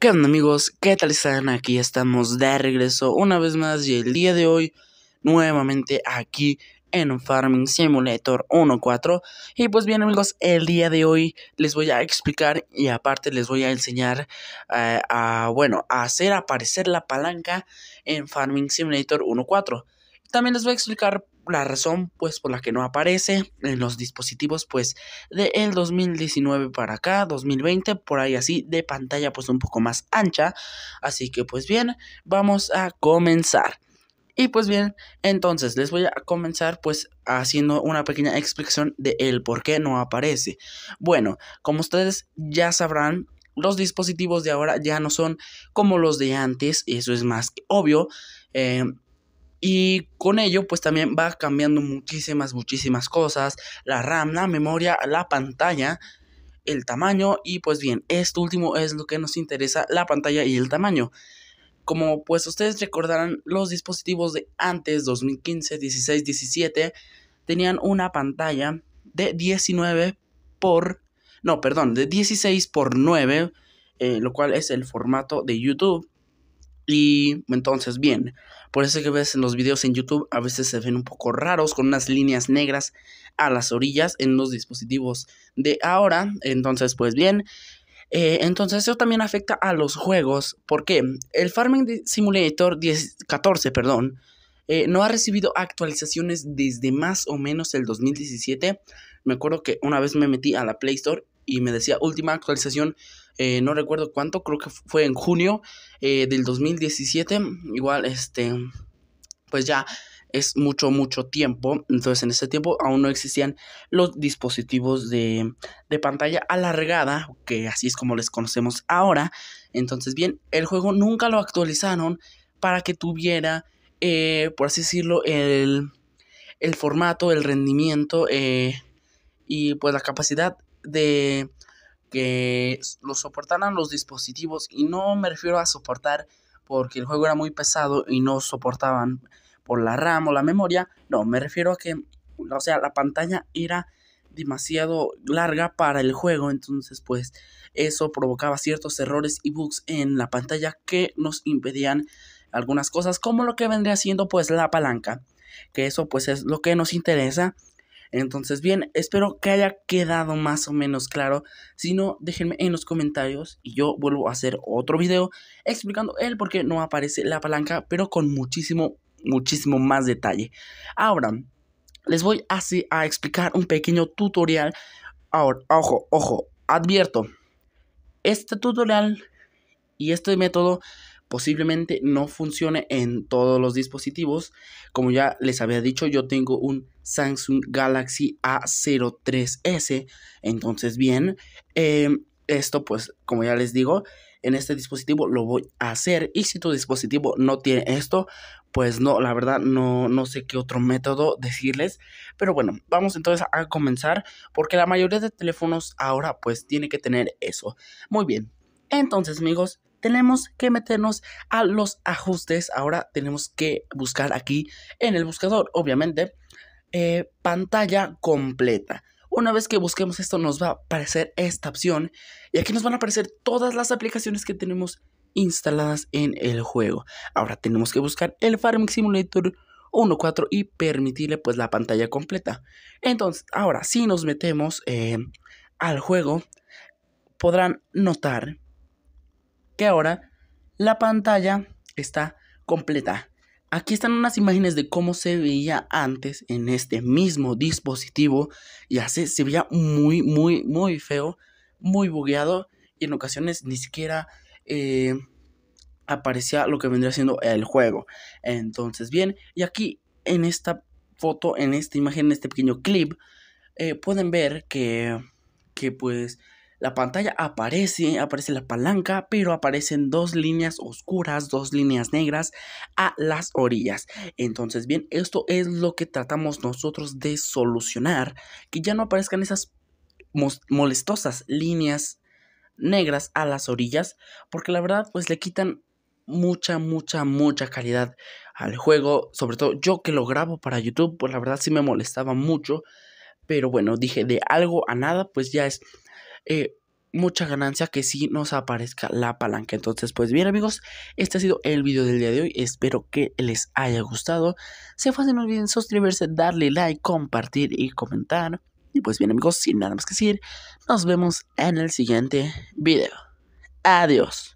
¿Qué onda amigos? ¿Qué tal están? Aquí estamos de regreso una vez más y el día de hoy nuevamente aquí en Farming Simulator 1.4 y pues bien amigos el día de hoy les voy a explicar y aparte les voy a enseñar eh, a bueno a hacer aparecer la palanca en Farming Simulator 1.4 también les voy a explicar la razón pues por la que no aparece en los dispositivos pues de el 2019 para acá 2020 por ahí así de pantalla pues un poco más ancha así que pues bien vamos a comenzar y pues bien, entonces les voy a comenzar pues haciendo una pequeña explicación de el por qué no aparece. Bueno, como ustedes ya sabrán, los dispositivos de ahora ya no son como los de antes, eso es más que obvio. Eh, y con ello, pues también va cambiando muchísimas, muchísimas cosas. La RAM, la memoria, la pantalla, el tamaño. Y pues bien, esto último es lo que nos interesa, la pantalla y el tamaño. Como pues ustedes recordarán, los dispositivos de antes, 2015, 16, 17, tenían una pantalla de 19 por... No, perdón, de 16 por 9, eh, lo cual es el formato de YouTube y entonces, bien, por eso que ves en los videos en YouTube a veces se ven un poco raros con unas líneas negras a las orillas en los dispositivos de ahora. Entonces, pues bien, eh, entonces eso también afecta a los juegos porque el Farming Simulator 14, perdón, eh, no ha recibido actualizaciones desde más o menos el 2017. Me acuerdo que una vez me metí a la Play Store y me decía última actualización eh, no recuerdo cuánto, creo que fue en junio eh, del 2017, igual este, pues ya es mucho, mucho tiempo. Entonces, en ese tiempo aún no existían los dispositivos de, de, pantalla alargada, que así es como les conocemos ahora. Entonces, bien, el juego nunca lo actualizaron para que tuviera, eh, por así decirlo, el, el formato, el rendimiento y pues la capacidad de que lo soportaran los dispositivos y no me refiero a soportar porque el juego era muy pesado y no soportaban por la RAM o la memoria, no, me refiero a que, o sea, la pantalla era demasiado larga para el juego, entonces pues eso provocaba ciertos errores y bugs en la pantalla que nos impedían algunas cosas, como lo que vendría siendo pues la palanca, que eso pues es lo que nos interesa entonces, bien, espero que haya quedado más o menos claro. Si no, déjenme en los comentarios y yo vuelvo a hacer otro video explicando el por qué no aparece la palanca, pero con muchísimo, muchísimo más detalle. Ahora, les voy así a explicar un pequeño tutorial. Ahora, ojo, ojo, advierto. Este tutorial y este método posiblemente no funcione en todos los dispositivos. Como ya les había dicho, yo tengo un Samsung Galaxy A03S. Entonces, bien, eh, esto pues, como ya les digo, en este dispositivo lo voy a hacer. Y si tu dispositivo no tiene esto, pues no, la verdad no, no sé qué otro método decirles. Pero bueno, vamos entonces a comenzar porque la mayoría de teléfonos ahora pues tiene que tener eso. Muy bien, entonces amigos, tenemos que meternos a los ajustes. Ahora tenemos que buscar aquí en el buscador, obviamente, eh, pantalla completa. Una vez que busquemos esto nos va a aparecer esta opción y aquí nos van a aparecer todas las aplicaciones que tenemos instaladas en el juego. Ahora tenemos que buscar el Farming Simulator 1.4 y permitirle pues la pantalla completa. Entonces, ahora si nos metemos eh, al juego, podrán notar que ahora la pantalla está completa. Aquí están unas imágenes de cómo se veía antes en este mismo dispositivo. Y se veía muy, muy, muy feo, muy bugueado. Y en ocasiones ni siquiera eh, aparecía lo que vendría siendo el juego. Entonces, bien, y aquí en esta foto, en esta imagen, en este pequeño clip, eh, pueden ver que, que pues la pantalla aparece, aparece la palanca, pero aparecen dos líneas oscuras, dos líneas negras a las orillas. Entonces, bien, esto es lo que tratamos nosotros de solucionar, que ya no aparezcan esas molestosas líneas negras a las orillas, porque la verdad, pues le quitan mucha, mucha, mucha calidad al juego. Sobre todo yo que lo grabo para YouTube, pues la verdad sí me molestaba mucho. Pero bueno, dije de algo a nada, pues ya es eh, mucha ganancia que sí nos aparezca la palanca. Entonces, pues bien amigos, este ha sido el video del día de hoy. Espero que les haya gustado. Se fue, no olviden suscribirse, darle like, compartir y comentar. Y pues bien amigos, sin nada más que decir, nos vemos en el siguiente video. Adiós.